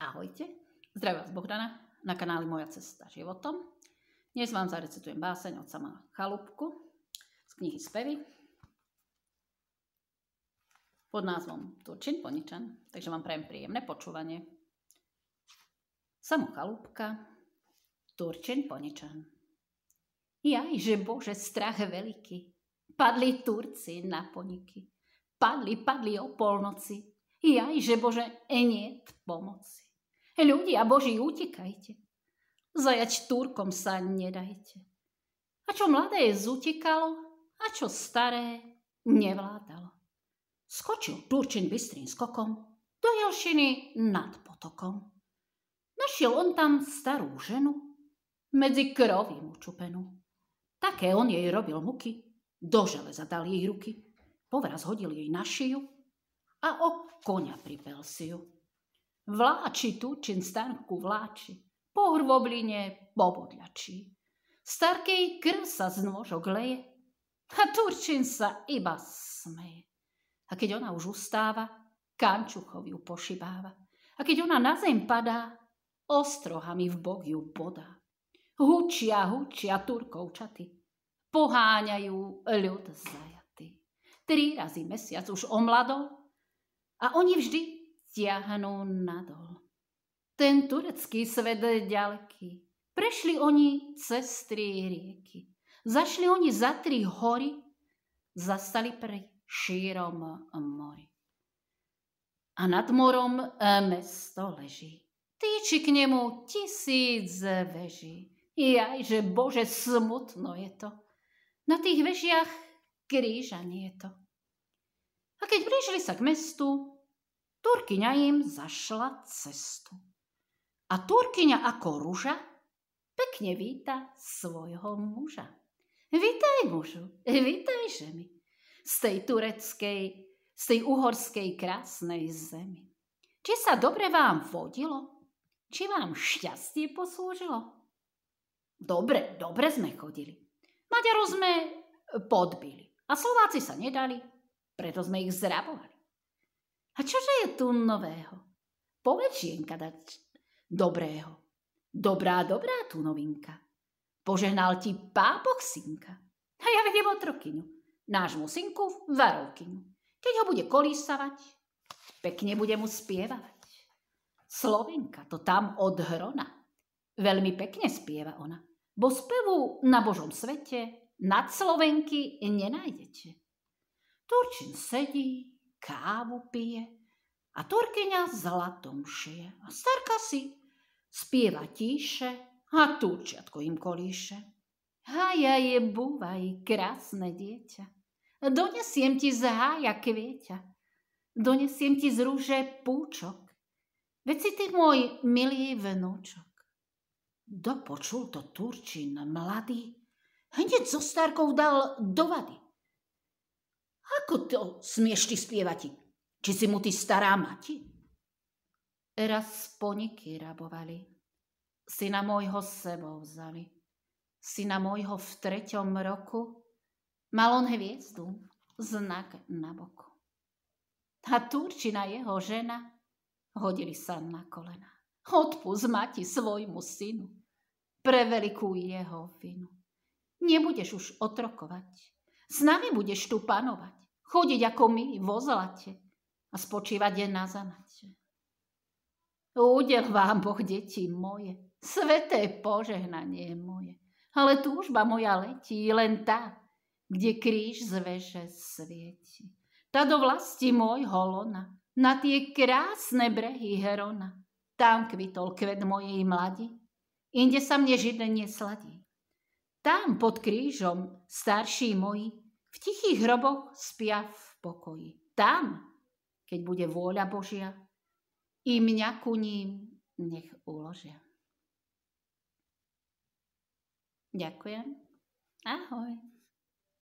Ahojte, zdraví vás Bohdana na kanáli Moja cesta životom. Dnes vám zarecitujem báseň od sama Chalúbku z knihy Spevy pod názvom Turčin Poničan, takže vám prajem príjemné počúvanie. Samo Chalúbka, Turčin Poničan. Jaj, že Bože, strach veľký, padli Turci na poniky. Padli, padli o polnoci. Jaj, že Bože, eniet pomoci. Ľudia Boží, utekajte. Zajať Turkom sa nedajte. A čo mladé zutekalo, a čo staré nevládalo. Skočil Turčin bystrým skokom do Jelšiny nad potokom. Našiel on tam starú ženu, medzi kroví mu čupenú. Také on jej robil muky, do železa dal jej ruky. Povraz hodil jej na šiju a o konia pripel si ju tu, čin starku vláči, po hrvobline bobodľačí. Starkej krv sa z nôžok leje a Turčin sa iba smeje. A keď ona už ustáva, Kančuchov ju pošibáva. A keď ona na zem padá, ostrohami v bok ju bodá. Hučia, hučia Turkovčaty, poháňajú ľud zajaty. Tri razy mesiac už omladol a oni vždy stiahanú nadol. Ten turecký svet je ďaleký. Prešli oni cez tri rieky. Zašli oni za tri hory, zastali pri šírom mori. A nad morom e, mesto leží. Týči k nemu tisíc veží. Jajže Bože, smutno je to. Na tých vežiach kríža nie je to. A keď prišli sa k mestu, Turkyňa im zašla cestu. A Turkyňa ako ruža pekne víta svojho muža. Vítaj mužu, vítaj ženy z tej tureckej, z tej uhorskej krásnej zemi. Či sa dobre vám vodilo? Či vám šťastie poslúžilo? Dobre, dobre sme chodili. Maďarov sme podbili a Slováci sa nedali, preto sme ich zrabovali. A čože je tu nového? Povedz žienka dať dobrého. Dobrá, dobrá tu novinka. Požehnal ti pápok synka. A ja vediem otrokyňu, nášmu synku varovkyňu. Keď ho bude kolísavať, pekne bude mu spievať. Slovenka to tam od hrona. Veľmi pekne spieva ona. Bo spevu na Božom svete nad Slovenky nenájdete. Turčin sedí, kávu pije a Turkyňa zlatom šije a starka si spieva tíše a turčiatko im kolíše. Haja je buvaj, krásne dieťa, donesiem ti z hája kvieťa, donesiem ti z rúže púčok, veď si ty môj milý vnúčok. Dopočul to Turčin mladý, hneď so starkou dal do vady – ako to smieš ty spievať? Či si mu ty stará mati? Raz poniky rabovali, syna môjho sebou vzali, syna môjho v treťom roku, mal on hviezdu, znak na boku. A Turčina jeho žena hodili sa na kolena. Odpust mati svojmu synu, pre veľkú jeho vinu. Nebudeš už otrokovať, s nami budeš tu panovať. Chodiť ako my vo zlate a spočívať deň na zanate. Údel vám, Boh, deti moje, sveté požehnanie moje, ale túžba moja letí len tá, kde kríž z veže svieti. Tá do vlasti môj holona, na tie krásne brehy Herona, tam kvitol kvet mojej mladi, inde sa mne židne nesladí. Tam pod krížom starší moji tichých hroboch spia v pokoji. Tam, keď bude vôľa Božia, i mňa ku ním nech uložia. Ďakujem. Ahoj.